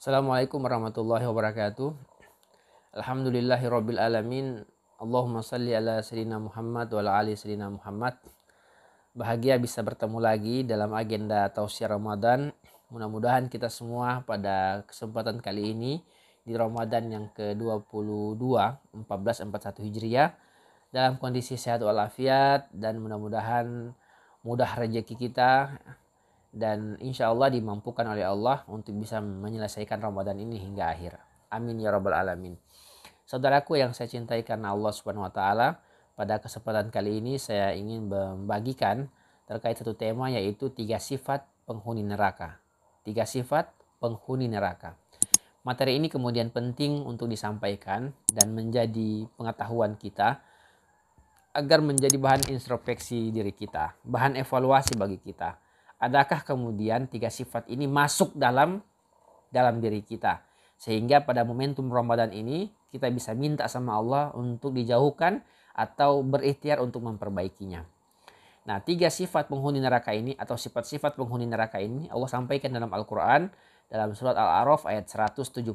Assalamualaikum warahmatullahi wabarakatuh. rabbil alamin. Allahumma salli ala sirina Muhammad wa ala ali Muhammad. Bahagia bisa bertemu lagi dalam agenda tausiah Ramadan. Mudah-mudahan kita semua pada kesempatan kali ini di Ramadan yang ke-22 1441 Hijriah dalam kondisi sehat walafiat dan mudah-mudahan mudah rezeki kita dan insya Allah dimampukan oleh Allah untuk bisa menyelesaikan Ramadan ini hingga akhir. Amin ya rabbal alamin. Saudaraku yang saya cintai karena Allah Subhanahu wa taala, pada kesempatan kali ini saya ingin membagikan terkait satu tema yaitu tiga sifat penghuni neraka. Tiga sifat penghuni neraka. Materi ini kemudian penting untuk disampaikan dan menjadi pengetahuan kita agar menjadi bahan introspeksi diri kita, bahan evaluasi bagi kita adakah kemudian tiga sifat ini masuk dalam dalam diri kita sehingga pada momentum Ramadan ini kita bisa minta sama Allah untuk dijauhkan atau berikhtiar untuk memperbaikinya. Nah, tiga sifat penghuni neraka ini atau sifat-sifat penghuni neraka ini Allah sampaikan dalam Al-Qur'an dalam surat Al-A'raf ayat 179.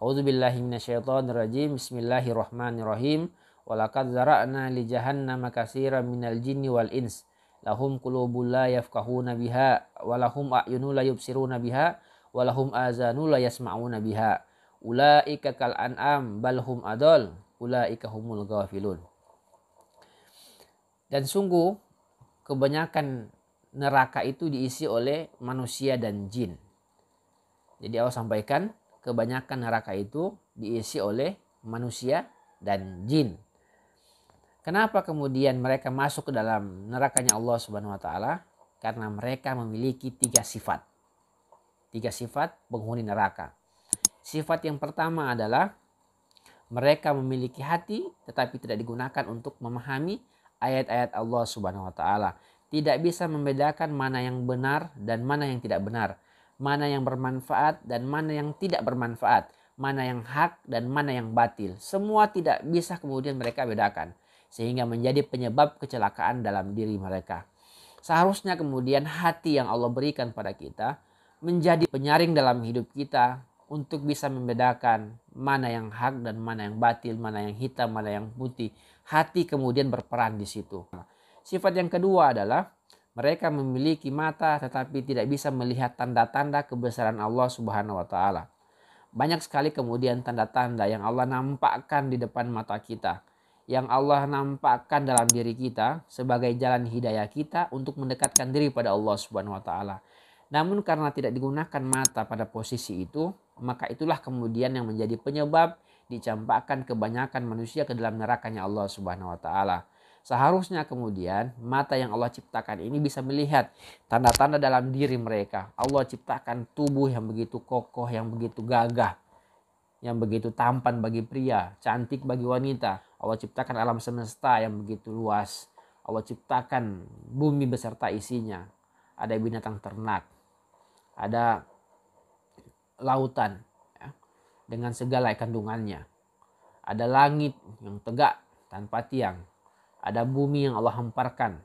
A'udzubillahi minasyaitonirrajim. Bismillahirrahmanirrahim. Walaqad zara'na li jahannama katsiran minal jinni wal ins lahum qulubul la yafqahuna biha wa lahum a'yunun la yubsiruna biha wa lahum azanun la yasma'una biha ulaika kal an'am bal hum adol ulaika humul ghafilun dan sungguh kebanyakan neraka itu diisi oleh manusia dan jin jadi Allah sampaikan kebanyakan neraka itu diisi oleh manusia dan jin Kenapa kemudian mereka masuk ke dalam nerakanya Allah Subhanahu wa taala? Karena mereka memiliki tiga sifat. Tiga sifat penghuni neraka. Sifat yang pertama adalah mereka memiliki hati tetapi tidak digunakan untuk memahami ayat-ayat Allah Subhanahu wa taala. Tidak bisa membedakan mana yang benar dan mana yang tidak benar, mana yang bermanfaat dan mana yang tidak bermanfaat, mana yang hak dan mana yang batil. Semua tidak bisa kemudian mereka bedakan sehingga menjadi penyebab kecelakaan dalam diri mereka. Seharusnya kemudian hati yang Allah berikan pada kita menjadi penyaring dalam hidup kita untuk bisa membedakan mana yang hak dan mana yang batil, mana yang hitam, mana yang putih. Hati kemudian berperan di situ. Sifat yang kedua adalah mereka memiliki mata tetapi tidak bisa melihat tanda-tanda kebesaran Allah Subhanahu wa taala. Banyak sekali kemudian tanda-tanda yang Allah nampakkan di depan mata kita yang Allah nampakkan dalam diri kita sebagai jalan hidayah kita untuk mendekatkan diri pada Allah Subhanahu wa taala. Namun karena tidak digunakan mata pada posisi itu, maka itulah kemudian yang menjadi penyebab dicampakkan kebanyakan manusia ke dalam nerakanya Allah Subhanahu wa taala. Seharusnya kemudian mata yang Allah ciptakan ini bisa melihat tanda-tanda dalam diri mereka. Allah ciptakan tubuh yang begitu kokoh, yang begitu gagah yang begitu tampan bagi pria, cantik bagi wanita. Allah ciptakan alam semesta yang begitu luas. Allah ciptakan bumi beserta isinya. Ada binatang ternak, ada lautan ya, dengan segala kandungannya. Ada langit yang tegak tanpa tiang. Ada bumi yang Allah hamparkan.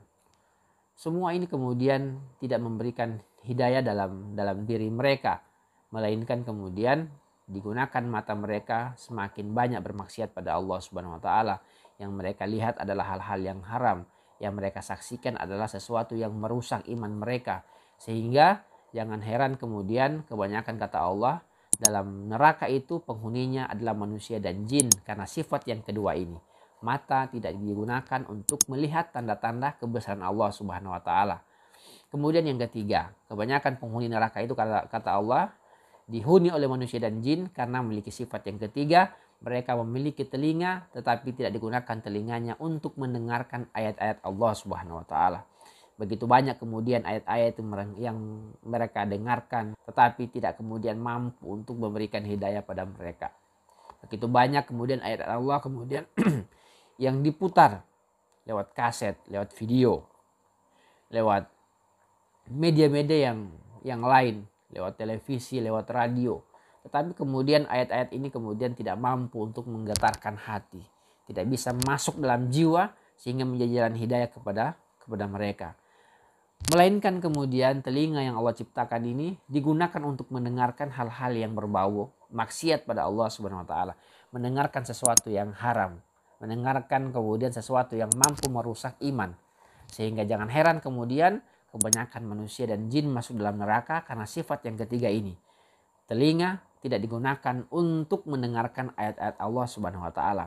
Semua ini kemudian tidak memberikan hidayah dalam dalam diri mereka, melainkan kemudian digunakan mata mereka semakin banyak bermaksiat pada Allah Subhanahu wa taala. Yang mereka lihat adalah hal-hal yang haram, yang mereka saksikan adalah sesuatu yang merusak iman mereka. Sehingga jangan heran kemudian kebanyakan kata Allah dalam neraka itu penghuninya adalah manusia dan jin karena sifat yang kedua ini. Mata tidak digunakan untuk melihat tanda-tanda kebesaran Allah Subhanahu wa taala. Kemudian yang ketiga, kebanyakan penghuni neraka itu kata, kata Allah dihuni oleh manusia dan jin karena memiliki sifat yang ketiga, mereka memiliki telinga tetapi tidak digunakan telinganya untuk mendengarkan ayat-ayat Allah Subhanahu wa taala. Begitu banyak kemudian ayat-ayat yang mereka dengarkan tetapi tidak kemudian mampu untuk memberikan hidayah pada mereka. Begitu banyak kemudian ayat Allah kemudian yang diputar lewat kaset, lewat video, lewat media-media yang yang lain lewat televisi, lewat radio. Tetapi kemudian ayat-ayat ini kemudian tidak mampu untuk menggetarkan hati, tidak bisa masuk dalam jiwa sehingga menjadi jalan hidayah kepada kepada mereka. Melainkan kemudian telinga yang Allah ciptakan ini digunakan untuk mendengarkan hal-hal yang berbau maksiat pada Allah Subhanahu wa taala, mendengarkan sesuatu yang haram, mendengarkan kemudian sesuatu yang mampu merusak iman. Sehingga jangan heran kemudian kebanyakan manusia dan jin masuk dalam neraka karena sifat yang ketiga ini. Telinga tidak digunakan untuk mendengarkan ayat-ayat Allah Subhanahu wa taala.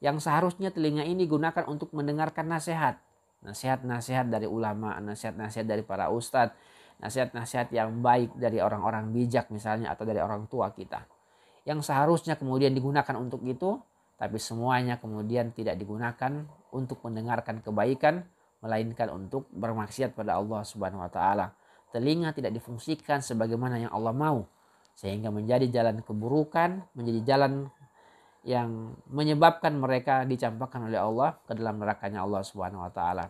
Yang seharusnya telinga ini digunakan untuk mendengarkan nasihat. Nasihat-nasihat dari ulama, nasihat-nasihat dari para ustadz, nasihat-nasihat yang baik dari orang-orang bijak misalnya atau dari orang tua kita. Yang seharusnya kemudian digunakan untuk itu, tapi semuanya kemudian tidak digunakan untuk mendengarkan kebaikan melainkan untuk bermaksiat pada Allah Subhanahu wa taala. Telinga tidak difungsikan sebagaimana yang Allah mau sehingga menjadi jalan keburukan, menjadi jalan yang menyebabkan mereka dicampakkan oleh Allah ke dalam nerakanya Allah Subhanahu wa taala.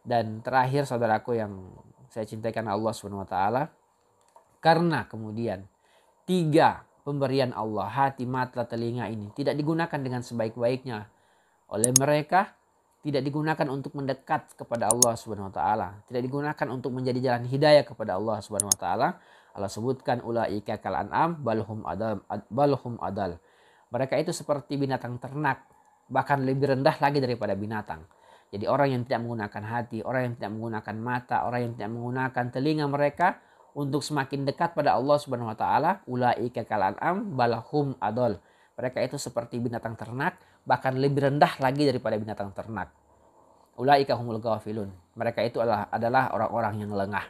Dan terakhir saudaraku yang saya cintai Allah Subhanahu wa taala karena kemudian tiga pemberian Allah hati, mata, telinga ini tidak digunakan dengan sebaik-baiknya oleh mereka tidak digunakan untuk mendekat kepada Allah Subhanahu wa taala, tidak digunakan untuk menjadi jalan hidayah kepada Allah Subhanahu wa taala. Allah sebutkan ulaika kal an'am balhum adal balhum adal. Mereka itu seperti binatang ternak, bahkan lebih rendah lagi daripada binatang. Jadi orang yang tidak menggunakan hati, orang yang tidak menggunakan mata, orang yang tidak menggunakan telinga mereka untuk semakin dekat pada Allah Subhanahu wa taala, ulaika kal an'am balhum adal. Mereka itu seperti binatang ternak, bahkan lebih rendah lagi daripada binatang ternak. Ulaika humul ghafilun. Mereka itu adalah adalah orang-orang yang lengah.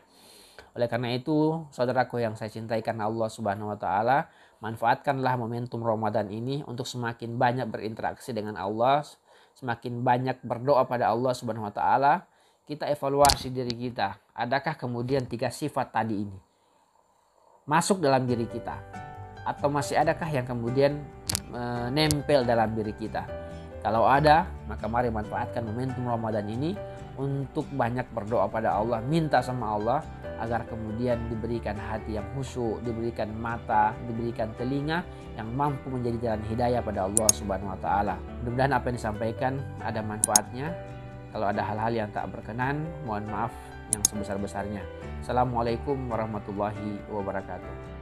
Oleh karena itu, saudaraku yang saya cintai karena Allah Subhanahu wa taala, manfaatkanlah momentum Ramadan ini untuk semakin banyak berinteraksi dengan Allah, semakin banyak berdoa pada Allah Subhanahu wa taala. Kita evaluasi diri kita. Adakah kemudian tiga sifat tadi ini masuk dalam diri kita? Atau masih adakah yang kemudian nempel dalam diri kita. Kalau ada, maka mari manfaatkan momentum Ramadan ini untuk banyak berdoa pada Allah, minta sama Allah agar kemudian diberikan hati yang khusyuk, diberikan mata, diberikan telinga yang mampu menjadi jalan hidayah pada Allah Subhanahu wa taala. Mudah-mudahan apa yang disampaikan ada manfaatnya. Kalau ada hal-hal yang tak berkenan, mohon maaf yang sebesar-besarnya. Assalamualaikum warahmatullahi wabarakatuh.